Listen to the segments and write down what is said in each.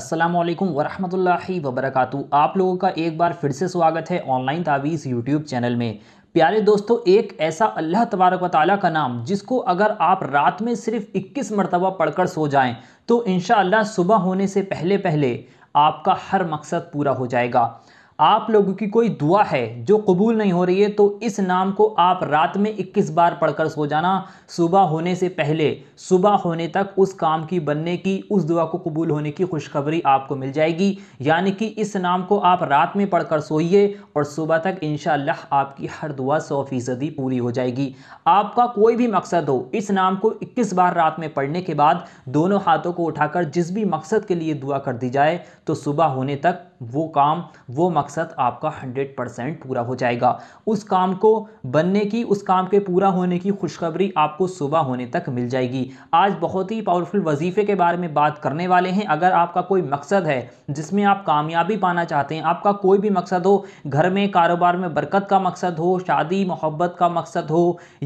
अस्सलाम वालेकुम वरहमतुल्लाहि वबरकातु आप लोगों का एक बार फिर से स्वागत है ऑनलाइन तावीज़ यूट्यूब चैनल में प्यारे दोस्तों एक ऐसा अल्लाह तबारक व ताली का नाम जिसको अगर आप रात में सिर्फ 21 मरतबा पढ़कर सो जाएं तो इन सुबह होने से पहले पहले आपका हर मकसद पूरा हो जाएगा आप लोगों की कोई दुआ है जो कबूल नहीं हो रही है तो इस नाम को आप रात में 21 बार पढ़कर सो जाना सुबह होने से पहले सुबह होने तक उस काम की बनने की उस दुआ को कबूल होने की खुशखबरी आपको मिल जाएगी यानी कि इस नाम को आप रात में पढ़कर सोइए और सुबह तक इन आपकी हर दुआ सौ फीसदी पूरी हो जाएगी आपका कोई भी मकसद हो इस नाम को इक्कीस बार रात में पढ़ने के बाद दोनों हाथों को उठाकर जिस भी मकसद के लिए दुआ कर दी जाए तो सुबह होने तक वो काम वो मकसद आपका हंड्रेड परसेंट पूरा हो जाएगा उस काम को बनने की उस काम के पूरा होने की खुशखबरी आपको सुबह होने तक मिल जाएगी आज बहुत ही पावरफुल वजीफ़े के बारे में बात करने वाले हैं अगर आपका कोई मकसद है जिसमें आप कामयाबी पाना चाहते हैं आपका कोई भी मकसद हो घर में कारोबार में बरकत का मकसद हो शादी मोहब्बत का मकसद हो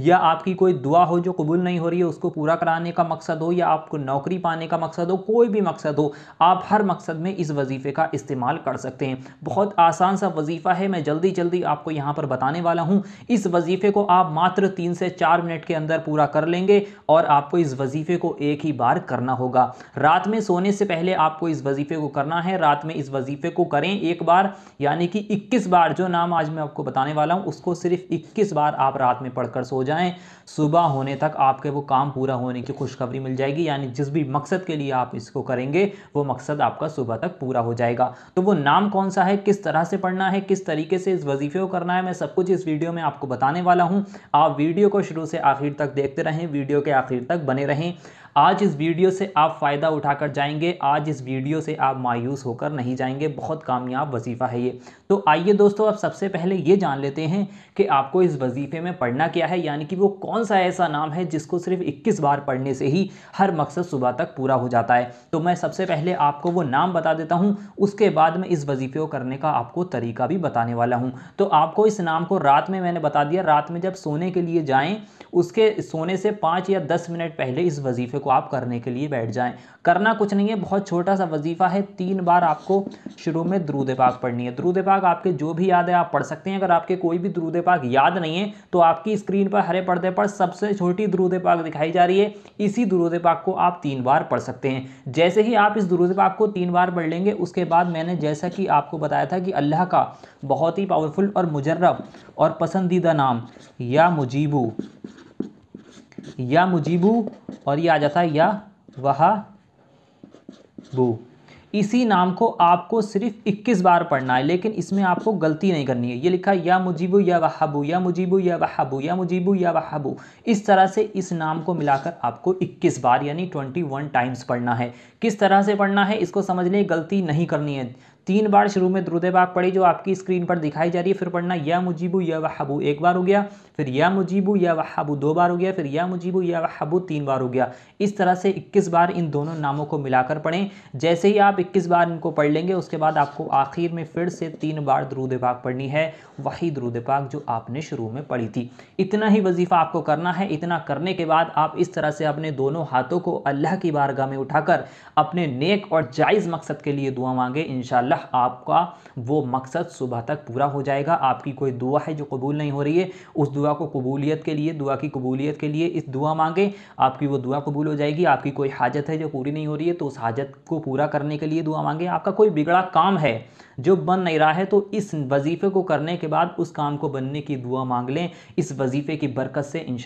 या आपकी कोई दुआ हो जो कबूल नहीं हो रही है उसको पूरा कराने का मकसद हो या आपको नौकरी पाने का मकसद हो कोई भी मकसद हो आप हर मकसद में इस वजीफ़े का इस्तेमाल कर सकते हैं बहुत आसान सा वजीफ़ा है मैं जल्दी जल्दी आपको यहां पर बताने वाला हूं इस वजीफ़े को आप मात्र तीन से चार मिनट के अंदर पूरा कर लेंगे और आपको इस वजीफ़े को एक ही बार करना होगा रात में सोने से पहले आपको इस वजीफ़े को करना है रात में इस वजीफ़े को करें एक बार यानी कि इक्कीस बार जो नाम आज मैं आपको बताने वाला हूँ उसको सिर्फ इक्कीस बार आप रात में पढ़कर सो जाएँ सुबह होने तक आपके वो काम पूरा होने की खुशखबरी मिल जाएगी यानी जिस भी मकसद के लिए आप इसको करेंगे वो मकसद आपका सुबह तक पूरा हो जाएगा तो वो नाम कौन सा है किस तरह तरह से पढ़ना है किस तरीके से इस वजीफे को करना है मैं सब कुछ इस वीडियो में आपको बताने वाला हूँ आप वीडियो को शुरू से आखिर तक देखते रहें वीडियो के आखिर तक बने रहें आज इस वीडियो से आप फ़ायदा उठाकर जाएंगे आज इस वीडियो से आप मायूस होकर नहीं जाएंगे बहुत कामयाब वजीफ़ा है ये तो आइए दोस्तों आप सबसे पहले ये जान लेते हैं कि आपको इस वजीफ़े में पढ़ना क्या है यानी कि वो कौन सा ऐसा नाम है जिसको सिर्फ इक्कीस बार पढ़ने से ही हर मकसद सुबह तक पूरा हो जाता है तो मैं सबसे पहले आपको वो नाम बता देता हूँ उसके बाद में इस वजीफ़े को करने का आपको तरीका भी बताने वाला हूँ तो आपको इस नाम को रात में मैंने बता दिया रात में जब सोने के लिए जाएं उसके सोने से पाँच या दस मिनट पहले इस वजीफ़े वजीफ़े को आप करने के लिए बैठ जाएं करना कुछ नहीं है बहुत छोटा सा वजीफ़ा है तीन बार आपको शुरू में द्रूद पाक पढ़नी है द्रूद पाक आपके जो भी याद है आप पढ़ सकते हैं अगर आपके कोई भी द्रूद पाक याद नहीं है तो आपकी स्क्रीन पर हरे पर्दे पर सबसे छोटी द्रूद पाक दिखाई जा रही है इसी द्रूद पाक को आप तीन बार पढ़ सकते हैं जैसे ही आप इस द्रूद पाक को तीन बार पढ़ लेंगे उसके बाद मैंने जैसा कि आपको बताया था कि अल्लाह का बहुत ही पावरफुल और मुजर्रब और पसंदीदा नाम या मुजीबू या मुजीबू और ये आ जाता है या वहा बू इसी नाम को आपको सिर्फ 21 बार पढ़ना है लेकिन इसमें आपको गलती नहीं करनी है ये लिखा या मुजीबू या वहाबू या मुजीबू या वहाबू या मुजीबू या वहाबू इस तरह से इस नाम को मिलाकर आपको 21 बार यानी 21 टाइम्स पढ़ना है किस तरह से पढ़ना है इसको समझ गलती नहीं करनी है तीन बार शुरू में द्रुदे बाग पढ़ी जो आपकी स्क्रीन पर दिखाई जा रही है फिर पढ़ना या मुजीबू या वहाबू एक बार हो गया फिर या मुजीबू या वहाबू दो बार हो गया फिर या मुजीबू या वहाबू तीन बार हो गया इस तरह से इक्कीस बार इन दोनों नामों को मिलाकर पढ़ें जैसे ही आप इक्कीस बार इनको पढ़ लेंगे उसके बाद आपको आखिर में फिर से तीन बार द्रुद पाक पढ़नी है वही द्रुद पाक जो आपने शुरू में पढ़ी थी इतना ही वजीफ़ा आपको करना है इतना करने के बाद आप इस तरह से अपने दोनों हाथों को अल्लाह की बारगाह में उठाकर अपने नेक और जायज़ मकसद के लिए दुआ मांगे इनशाला तरह आपका वो मकसद सुबह तक पूरा हो जाएगा आपकी कोई दुआ है जो कबूल नहीं हो रही है उस दुआ को कबूलियत के लिए दुआ की कबूलियत के लिए इस दुआ मांगे आपकी वो दुआ कबूल हो जाएगी आपकी कोई हाजत है जो पूरी नहीं हो रही है तो उस हाजत को पूरा करने के लिए दुआ मांगे आपका कोई बिगड़ा काम है जो बन नहीं रहा है तो इस वजीफ़े को करने के बाद उस काम को बनने की दुआ मांग लें इस वजीफ़े की बरकत से इन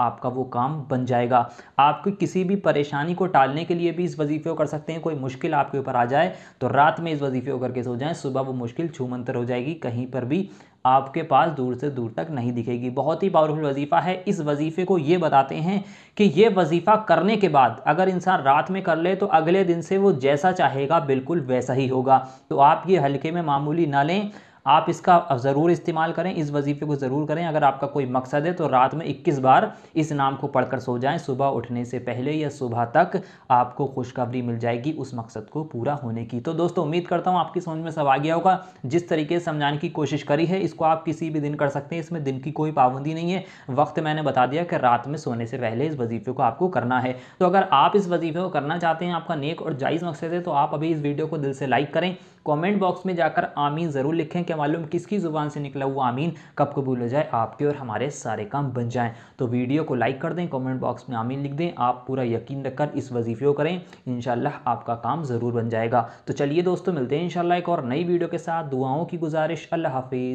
आपका वो काम बन जाएगा आपकी किसी भी परेशानी को टालने के लिए भी इस वजीफ़े को कर सकते हैं कोई मुश्किल आपके ऊपर आ जाए तो रात में इस वजीफ़े को के सो जाएं सुबह वो मुश्किल छूमंतर हो जाएगी कहीं पर भी आपके पास दूर से दूर तक नहीं दिखेगी बहुत ही पावरफुल वजीफ़ा है इस वजीफ़े को ये बताते हैं कि ये वजीफ़ा करने के बाद अगर इंसान रात में कर ले तो अगले दिन से वो जैसा चाहेगा बिल्कुल वैसा ही होगा तो आप ये हल्के में मामूली ना लें आप इसका ज़रूर इस्तेमाल करें इस वजीफे को ज़रूर करें अगर आपका कोई मकसद है तो रात में 21 बार इस नाम को पढ़कर सो जाएं सुबह उठने से पहले या सुबह तक आपको खुशखबरी मिल जाएगी उस मकसद को पूरा होने की तो दोस्तों उम्मीद करता हूँ आपकी समझ में सब आ गया होगा जिस तरीके से समझाने की कोशिश करी है इसको आप किसी भी दिन कर सकते हैं इसमें दिन की कोई पाबंदी नहीं है वक्त मैंने बता दिया कि रात में सोने से पहले इस वजीफे को आपको करना है तो अगर आप इस वजीफे को करना चाहते हैं आपका नेक और जायज़ मकसद है तो आप अभी इस वीडियो को दिल से लाइक करें कमेंट बॉक्स में जाकर आमीन ज़रूर लिखें कि मालूम किसकी ज़ुबान से निकला हुआ आमीन कब कबूल हो जाए आपके और हमारे सारे काम बन जाएँ तो वीडियो को लाइक कर दें कमेंट बॉक्स में आमीन लिख दें आप पूरा यकीन रखकर इस वजीफे को करें इन आपका काम ज़रूर बन जाएगा तो चलिए दोस्तों मिलते हैं इन एक और नई वीडियो के साथ दुआओं की गुजारिश अल्लाह हाफिज़